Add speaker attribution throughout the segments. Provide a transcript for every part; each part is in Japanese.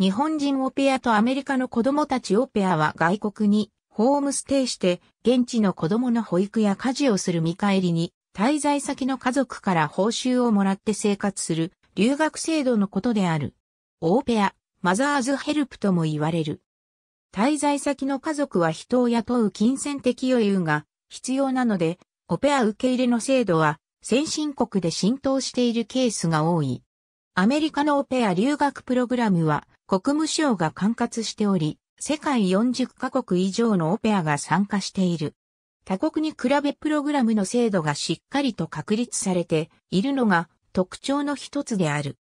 Speaker 1: 日本人オペアとアメリカの子供たちオペアは外国にホームステイして、現地の子供の保育や家事をする見返りに、滞在先の家族から報酬をもらって生活する留学制度のことである。オーペア、マザーズヘルプとも言われる。滞在先の家族は人を雇う金銭的余裕が必要なので、オペア受け入れの制度は先進国で浸透しているケースが多い。アメリカのオペア留学プログラムは国務省が管轄しており、世界40カ国以上のオペアが参加している。他国に比べプログラムの制度がしっかりと確立されているのが特徴の一つである。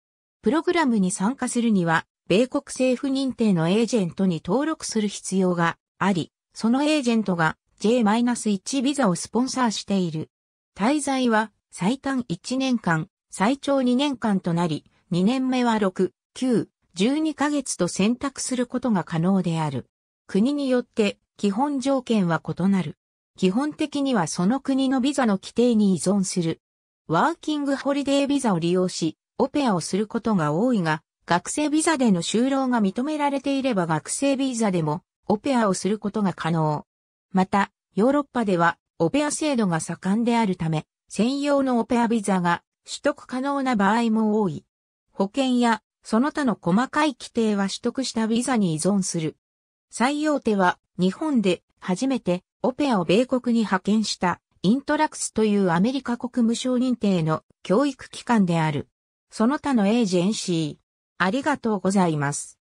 Speaker 1: プログラムに参加するには、米国政府認定のエージェントに登録する必要があり、そのエージェントが J-1 ビザをスポンサーしている。滞在は最短1年間、最長2年間となり、2年目は6、9、12ヶ月と選択することが可能である。国によって基本条件は異なる。基本的にはその国のビザの規定に依存する。ワーキングホリデービザを利用し、オペアをすることが多いが、学生ビザでの就労が認められていれば学生ビザでもオペアをすることが可能。また、ヨーロッパではオペア制度が盛んであるため、専用のオペアビザが取得可能な場合も多い。保険やその他の細かい規定は取得したビザに依存する。採用手は日本で初めてオペアを米国に派遣したイントラクスというアメリカ国務省認定の教育機関である。その他のエージェンシー。ありがとうございます。